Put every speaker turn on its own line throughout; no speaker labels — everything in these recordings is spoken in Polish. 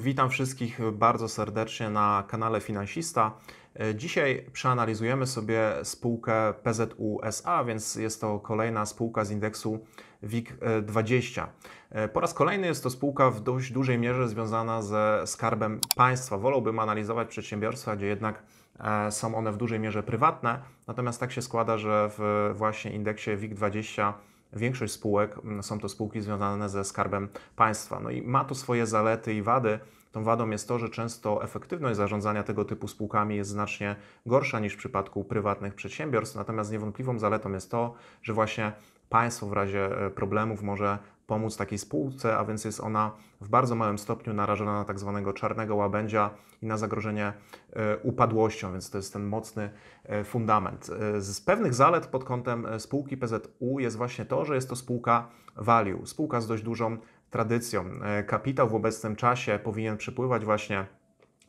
Witam wszystkich bardzo serdecznie na kanale Finansista. Dzisiaj przeanalizujemy sobie spółkę PZU SA, więc jest to kolejna spółka z indeksu WIG20. Po raz kolejny jest to spółka w dość dużej mierze związana ze skarbem państwa. Wolałbym analizować przedsiębiorstwa, gdzie jednak e, są one w dużej mierze prywatne, natomiast tak się składa, że w właśnie indeksie WIG20 większość spółek są to spółki związane ze skarbem państwa. No i ma to swoje zalety i wady. Tą wadą jest to, że często efektywność zarządzania tego typu spółkami jest znacznie gorsza niż w przypadku prywatnych przedsiębiorstw, natomiast niewątpliwą zaletą jest to, że właśnie państwo w razie e, problemów może pomóc takiej spółce, a więc jest ona w bardzo małym stopniu narażona na tak zwanego czarnego łabędzia i na zagrożenie e, upadłością, więc to jest ten mocny e, fundament. Z pewnych zalet pod kątem spółki PZU jest właśnie to, że jest to spółka value, spółka z dość dużą tradycją. E, kapitał w obecnym czasie powinien przepływać właśnie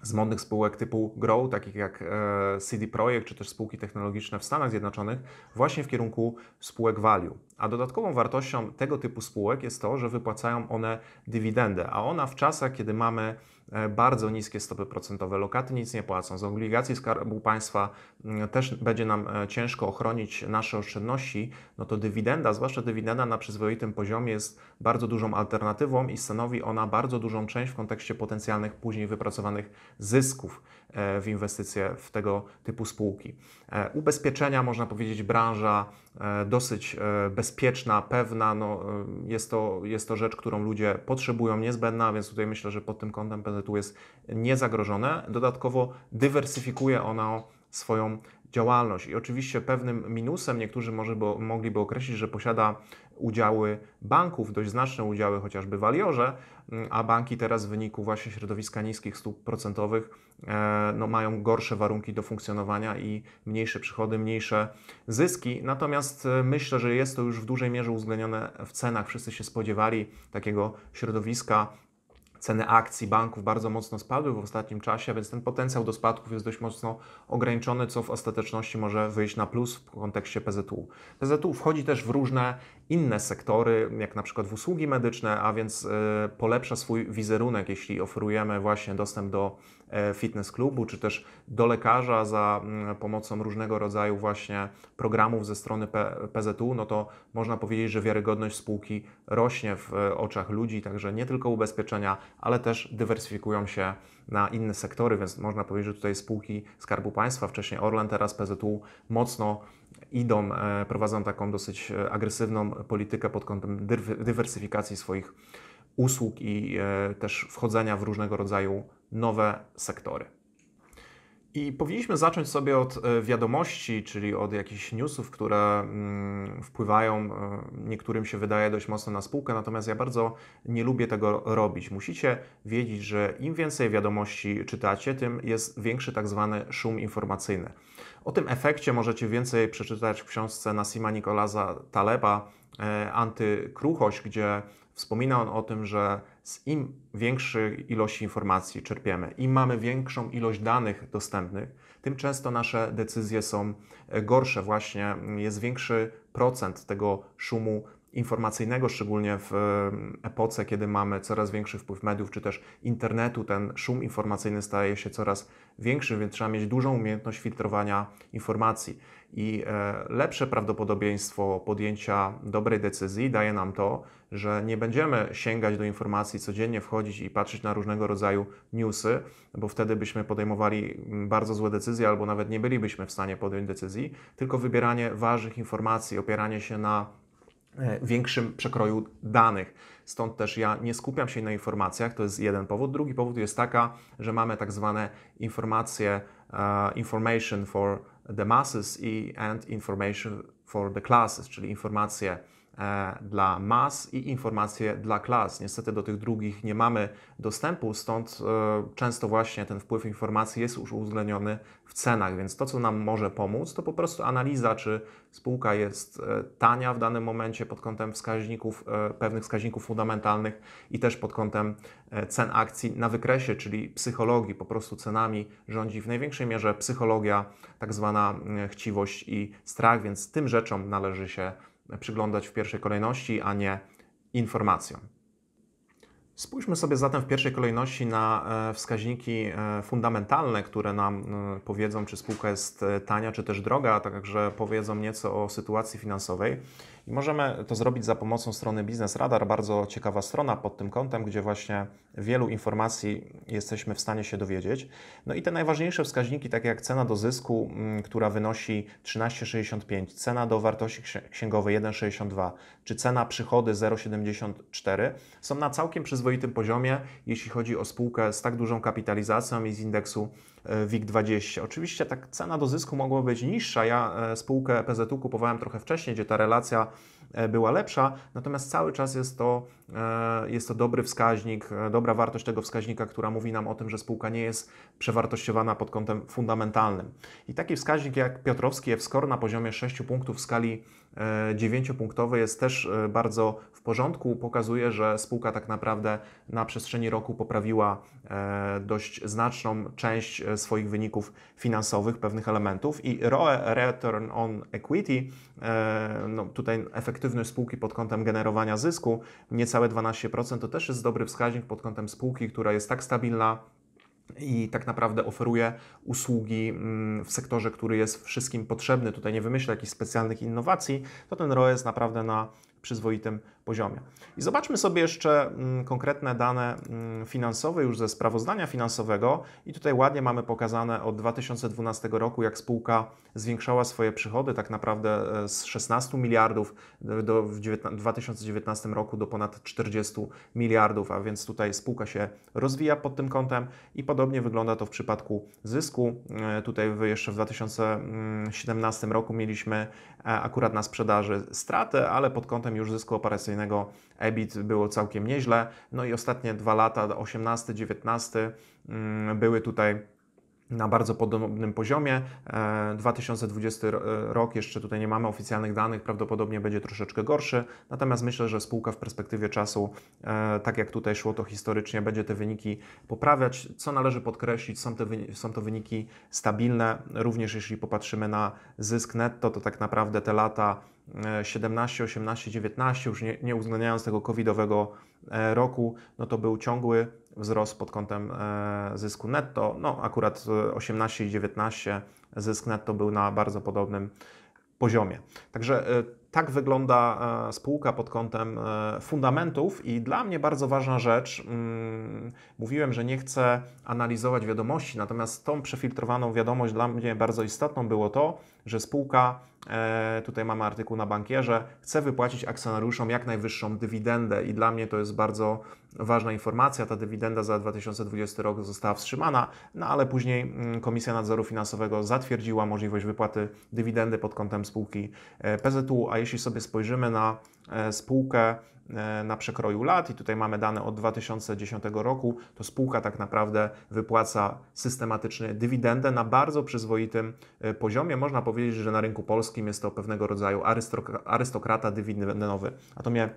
z modnych spółek typu Grow, takich jak e, CD Projekt czy też spółki technologiczne w Stanach Zjednoczonych, właśnie w kierunku spółek Value. A dodatkową wartością tego typu spółek jest to, że wypłacają one dywidendę, a ona w czasach, kiedy mamy e, bardzo niskie stopy procentowe, lokaty nic nie płacą, z obligacji Skarbu Państwa mm, też będzie nam e, ciężko ochronić nasze oszczędności, no to dywidenda, zwłaszcza dywidenda na przyzwoitym poziomie jest bardzo dużą alternatywą i stanowi ona bardzo dużą część w kontekście potencjalnych później wypracowanych zysków. E, w inwestycje w tego typu spółki. E, ubezpieczenia, można powiedzieć, branża e, dosyć bezpieczna, pewna. No, jest, to, jest to rzecz, którą ludzie potrzebują, niezbędna, więc tutaj myślę, że pod tym kątem PZU jest niezagrożone. Dodatkowo dywersyfikuje ona swoją działalność. I oczywiście pewnym minusem niektórzy może, bo, mogliby określić, że posiada udziały banków, dość znaczne udziały chociażby w Aliorze, mm, a banki teraz w wyniku właśnie środowiska niskich stóp procentowych e, no, mają gorsze warunki do funkcjonowania i mniejsze przychody, mniejsze zyski. Natomiast e, myślę, że jest to już w dużej mierze uwzględnione w cenach. Wszyscy się spodziewali takiego środowiska ceny akcji banków bardzo mocno spadły w ostatnim czasie, więc ten potencjał do spadków jest dość mocno ograniczony, co w ostateczności może wyjść na plus w kontekście PZU. PZU wchodzi też w różne inne sektory, jak na przykład w usługi medyczne, a więc e, polepsza swój wizerunek, jeśli oferujemy właśnie dostęp do e, fitness klubu, czy też do lekarza za mm, pomocą różnego rodzaju właśnie programów ze strony PZU, no to można powiedzieć, że wiarygodność spółki rośnie w e, oczach ludzi, także nie tylko ubezpieczenia, ale też dywersyfikują się na inne sektory, więc można powiedzieć, że tutaj spółki Skarbu Państwa, wcześniej Orlen, teraz PZU, mocno idą, e, prowadzą taką dosyć e, agresywną politykę pod kątem dywersyfikacji swoich usług i e, też wchodzenia w różnego rodzaju nowe sektory. I powinniśmy zacząć sobie od e, wiadomości, czyli od jakichś newsów, które mm, wpływają, e, niektórym się wydaje dość mocno na spółkę, natomiast ja bardzo nie lubię tego robić. Musicie wiedzieć, że im więcej wiadomości czytacie, tym jest większy tak zwany szum informacyjny. O tym efekcie możecie więcej przeczytać w książce Nassima Nikolaza Taleba e, Antykruchość, gdzie wspomina on o tym, że z im większej ilości informacji czerpiemy, im mamy większą ilość danych dostępnych, tym często nasze decyzje są e, gorsze. Właśnie jest większy procent tego szumu informacyjnego, szczególnie w epoce, kiedy mamy coraz większy wpływ mediów czy też internetu, ten szum informacyjny staje się coraz większy, więc trzeba mieć dużą umiejętność filtrowania informacji. I e, lepsze prawdopodobieństwo podjęcia dobrej decyzji daje nam to, że nie będziemy sięgać do informacji codziennie, wchodzić i patrzeć na różnego rodzaju newsy, bo wtedy byśmy podejmowali mm, bardzo złe decyzje albo nawet nie bylibyśmy w stanie podjąć decyzji, tylko wybieranie ważnych informacji, opieranie się na E, większym przekroju danych. Stąd też ja nie skupiam się na informacjach, to jest jeden powód. Drugi powód jest taka, że mamy tak zwane informacje, e, information for the masses i and information for the classes, czyli informacje E, dla mas i informacje dla klas. Niestety do tych drugich nie mamy dostępu, stąd e, często właśnie ten wpływ informacji jest już uwzględniony w cenach, więc to, co nam może pomóc, to po prostu analiza, czy spółka jest e, tania w danym momencie pod kątem wskaźników, pewnych wskaźników fundamentalnych i też pod kątem cen akcji na wykresie, czyli psychologii, po prostu cenami rządzi w największej mierze psychologia, tak zwana chciwość i strach, więc tym rzeczom należy się przyglądać w pierwszej kolejności, a nie informacjom. Spójrzmy sobie zatem w pierwszej kolejności na e, wskaźniki e, fundamentalne, które nam e, powiedzą, czy spółka jest tania, czy też droga, a także powiedzą nieco o sytuacji finansowej. I możemy to zrobić za pomocą strony Biznes Radar, bardzo ciekawa strona pod tym kątem, gdzie właśnie wielu informacji jesteśmy w stanie się dowiedzieć. No i te najważniejsze wskaźniki, takie jak cena do zysku, mm, która wynosi 13,65, cena do wartości księgowej 1,62 czy cena przychody 0,74 są na całkiem przyzwoitym poziomie, jeśli chodzi o spółkę z tak dużą kapitalizacją i z indeksu E, WIG20. Oczywiście tak cena do zysku mogła być niższa. Ja e, spółkę PZU kupowałem trochę wcześniej, gdzie ta relacja e, była lepsza, natomiast cały czas jest to, jest to dobry wskaźnik, dobra wartość tego wskaźnika, która mówi nam o tym, że spółka nie jest przewartościowana pod kątem fundamentalnym. I taki wskaźnik jak Piotrowski F-Score na poziomie 6 punktów w skali E, dziewięciopunktowy jest też e, bardzo w porządku. Pokazuje, że spółka tak naprawdę na przestrzeni roku poprawiła e, dość znaczną część swoich wyników finansowych, pewnych elementów i ROE, Return on Equity, no tutaj efektywność spółki pod kątem generowania zysku, niecałe 12%, to też jest dobry wskaźnik pod kątem spółki, która jest tak stabilna, i tak naprawdę oferuje usługi mm, w sektorze, który jest wszystkim potrzebny. Tutaj nie wymyśla jakichś specjalnych innowacji, to ten ROE jest naprawdę na przyzwoitym poziomie. I zobaczmy sobie jeszcze mm, konkretne dane mm, finansowe już ze sprawozdania finansowego i tutaj ładnie mamy pokazane od 2012 roku, jak spółka zwiększała swoje przychody tak naprawdę e, z 16 miliardów do, w 2019 roku do ponad 40 miliardów, a więc tutaj spółka się rozwija pod tym kątem i podobnie wygląda to w przypadku zysku. E, tutaj jeszcze w 2017 roku mieliśmy e, akurat na sprzedaży stratę, ale pod kątem już zysku operacyjnego operacyjnego EBIT było całkiem nieźle. No i ostatnie dwa lata, 18-19, mm, były tutaj na bardzo podobnym poziomie. 2020 e, e, rok, jeszcze tutaj nie mamy oficjalnych danych, prawdopodobnie będzie troszeczkę gorszy, natomiast myślę, że spółka w perspektywie czasu, e, tak jak tutaj szło to historycznie, będzie te wyniki poprawiać. Co należy podkreślić, są, te, są to wyniki stabilne, również jeśli popatrzymy na zysk netto, to tak naprawdę te lata 17, 18, 19, już nie, nie uwzględniając tego covidowego roku, no to był ciągły wzrost pod kątem e, zysku netto. No, akurat 18 e, i 19 zysk netto był na bardzo podobnym poziomie. Także e, tak wygląda spółka pod kątem fundamentów i dla mnie bardzo ważna rzecz, mm, mówiłem, że nie chcę analizować wiadomości, natomiast tą przefiltrowaną wiadomość dla mnie bardzo istotną było to, że spółka, tutaj mamy artykuł na bankierze, chce wypłacić akcjonariuszom jak najwyższą dywidendę i dla mnie to jest bardzo Ważna informacja, ta dywidenda za 2020 rok została wstrzymana, no ale później mm, Komisja Nadzoru Finansowego zatwierdziła możliwość wypłaty dywidendy pod kątem spółki e, PZU, a jeśli sobie spojrzymy na e, spółkę e, na przekroju lat i tutaj mamy dane od 2010 roku, to spółka tak naprawdę wypłaca systematycznie dywidendę na bardzo przyzwoitym poziomie. Można powiedzieć, że na rynku polskim jest to pewnego rodzaju arystokrata dywidendowy. A to mnie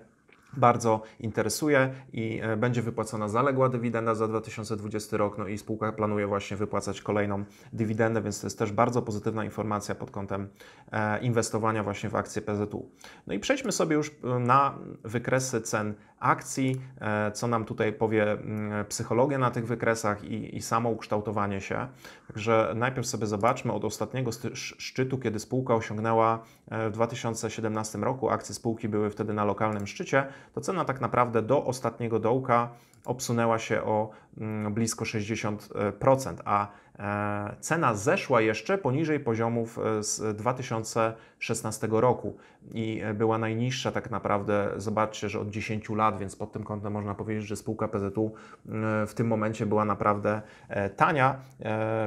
bardzo interesuje i e, będzie wypłacona zaległa dywidenda za 2020 rok, no i spółka planuje właśnie wypłacać kolejną dywidendę, więc to jest też bardzo pozytywna informacja pod kątem e, inwestowania właśnie w akcje PZU. No i przejdźmy sobie już e, na wykresy cen akcji, e, co nam tutaj powie mm, psychologia na tych wykresach i, i samo ukształtowanie się. Także najpierw sobie zobaczmy od ostatniego szczytu, kiedy spółka osiągnęła e, w 2017 roku, akcje spółki były wtedy na lokalnym szczycie, to cena tak naprawdę do ostatniego dołka obsunęła się o mm, blisko 60%, e, a E, cena zeszła jeszcze poniżej poziomów e, z 2016 roku i e, była najniższa tak naprawdę, zobaczcie, że od 10 lat, więc pod tym kątem można powiedzieć, że spółka PZU w tym momencie była naprawdę tania,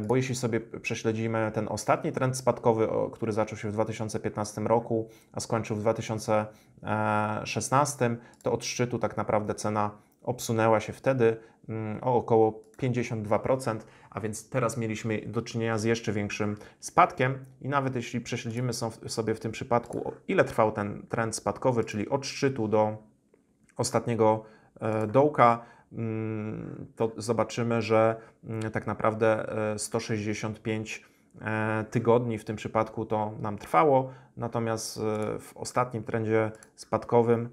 bo jeśli sobie prześledzimy ten ostatni trend spadkowy, który zaczął się w 2015 roku, a skończył w 2016, to od szczytu tak naprawdę cena obsunęła się wtedy o około 52%, a więc teraz mieliśmy do czynienia z jeszcze większym spadkiem i nawet jeśli prześledzimy sobie w tym przypadku, ile trwał ten trend spadkowy, czyli od szczytu do ostatniego e, dołka, mm, to zobaczymy, że mm, tak naprawdę 165 e, e, tygodni w tym przypadku to nam trwało, natomiast w ostatnim trendzie spadkowym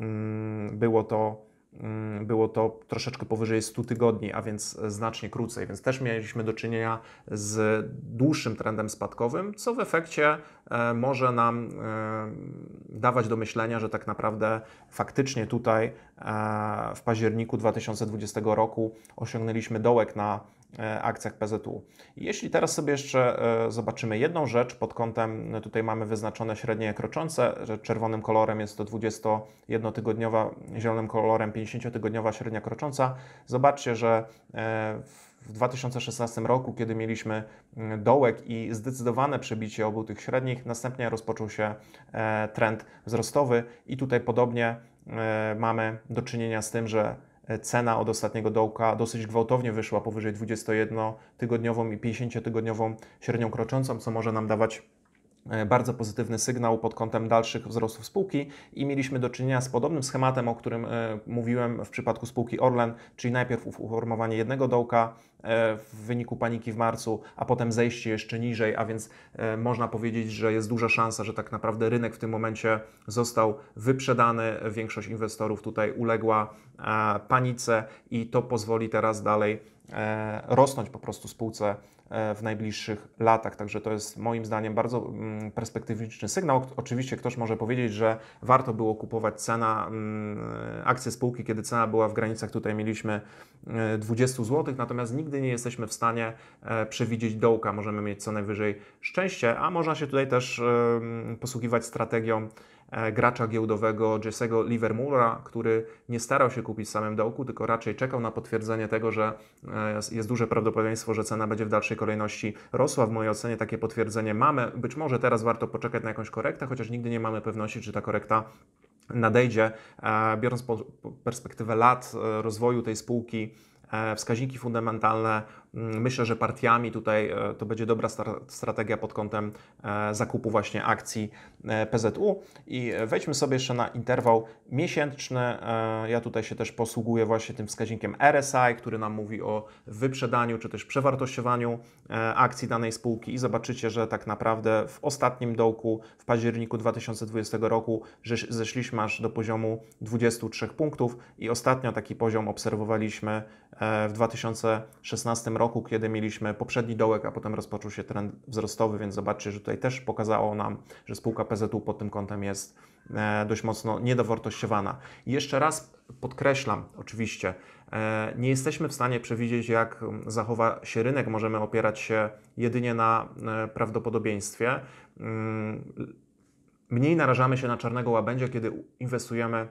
mm, było to Mm, było to troszeczkę powyżej 100 tygodni, a więc znacznie krócej, więc też mieliśmy do czynienia z dłuższym trendem spadkowym, co w efekcie e, może nam e, dawać do myślenia, że tak naprawdę faktycznie tutaj e, w październiku 2020 roku osiągnęliśmy dołek na E, akcjach PZU. Jeśli teraz sobie jeszcze e, zobaczymy jedną rzecz pod kątem, e, tutaj mamy wyznaczone średnie kroczące, że czerwonym kolorem jest to 21-tygodniowa, zielonym kolorem 50-tygodniowa średnia krocząca. Zobaczcie, że w 2016 roku, kiedy mieliśmy mm, dołek i zdecydowane przebicie obu tych średnich, następnie rozpoczął się trend wzrostowy i tutaj podobnie mamy do czynienia z tym, że E, cena od ostatniego dołka dosyć gwałtownie wyszła powyżej 21-tygodniową i 50-tygodniową średnią kroczącą, co może nam dawać E, bardzo pozytywny sygnał pod kątem dalszych wzrostów spółki i mieliśmy do czynienia z podobnym schematem, o którym e, mówiłem w przypadku spółki Orlen, czyli najpierw uformowanie jednego dołka e, w wyniku paniki w marcu, a potem zejście jeszcze niżej, a więc można powiedzieć, że jest duża szansa, że tak naprawdę rynek w tym momencie został wyprzedany. Większość inwestorów tutaj uległa panice i to pozwoli teraz dalej rosnąć po prostu spółce E, w najbliższych latach. Także to jest moim zdaniem bardzo mm, perspektywiczny sygnał. Oczywiście ktoś może powiedzieć, że warto było kupować cena mm, akcji spółki, kiedy cena była w granicach, tutaj mieliśmy 20 e, zł, natomiast nigdy nie jesteśmy w stanie e, przewidzieć dołka. Możemy mieć co najwyżej szczęście, a można się tutaj też posługiwać strategią E, gracza giełdowego Jesse'ego Livermoore'a, który nie starał się kupić w samym dołku, tylko raczej czekał na potwierdzenie tego, że e, jest duże prawdopodobieństwo, że cena będzie w dalszej kolejności rosła. W mojej ocenie takie potwierdzenie mamy. Być może teraz warto poczekać na jakąś korektę, chociaż nigdy nie mamy pewności, czy ta korekta nadejdzie. E, biorąc perspektywę lat rozwoju tej spółki, wskaźniki fundamentalne Mm, myślę, że partiami tutaj e, to będzie dobra strategia pod kątem e, zakupu właśnie akcji e, PZU. I wejdźmy sobie jeszcze na interwał miesięczny. Ja tutaj się też posługuję właśnie tym wskaźnikiem RSI, który nam mówi o wyprzedaniu czy też przewartościowaniu akcji danej spółki i zobaczycie, że tak naprawdę w ostatnim dołku w październiku 2020 roku zeszliśmy aż do poziomu 23 punktów i ostatnio taki poziom obserwowaliśmy w 2016 roku roku, kiedy mieliśmy poprzedni dołek, a potem rozpoczął się trend wzrostowy, więc zobaczcie, że tutaj też pokazało nam, że spółka PZU pod tym kątem jest e, dość mocno niedowartościowana. I jeszcze raz podkreślam, oczywiście, e, nie jesteśmy w stanie przewidzieć, jak zachowa się rynek. Możemy opierać się jedynie na e, prawdopodobieństwie. Mm, mniej narażamy się na czarnego łabędzia, kiedy inwestujemy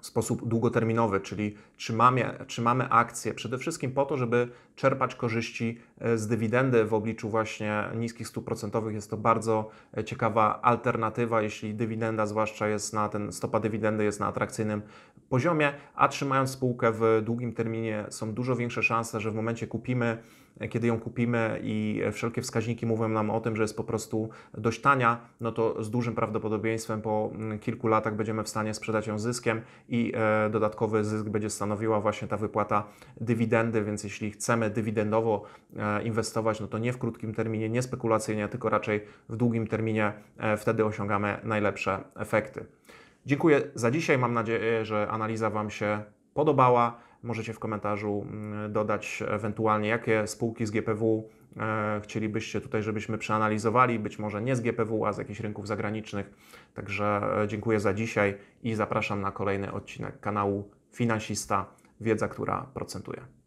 w sposób długoterminowy, czyli trzymamy, trzymamy akcje przede wszystkim po to, żeby czerpać korzyści e, z dywidendy w obliczu właśnie niskich stóp procentowych. Jest to bardzo e, ciekawa alternatywa, jeśli dywidenda zwłaszcza jest na ten stopa dywidendy jest na atrakcyjnym poziomie, a trzymając spółkę w długim terminie są dużo większe szanse, że w momencie kupimy, e, kiedy ją kupimy i wszelkie wskaźniki mówią nam o tym, że jest po prostu dość tania, no to z dużym prawdopodobieństwem po mm, kilku latach będziemy w stanie sprzedać ją zyskiem i dodatkowy zysk będzie stanowił stanowiła właśnie ta wypłata dywidendy, więc jeśli chcemy dywidendowo e, inwestować, no to nie w krótkim terminie, nie spekulacyjnie, tylko raczej w długim terminie e, wtedy osiągamy najlepsze efekty. Dziękuję za dzisiaj. Mam nadzieję, że analiza Wam się podobała. Możecie w komentarzu mm, dodać ewentualnie, jakie spółki z GPW e, chcielibyście tutaj, żebyśmy przeanalizowali, być może nie z GPW, a z jakichś rynków zagranicznych. Także dziękuję za dzisiaj i zapraszam na kolejny odcinek kanału finansista, wiedza, która procentuje.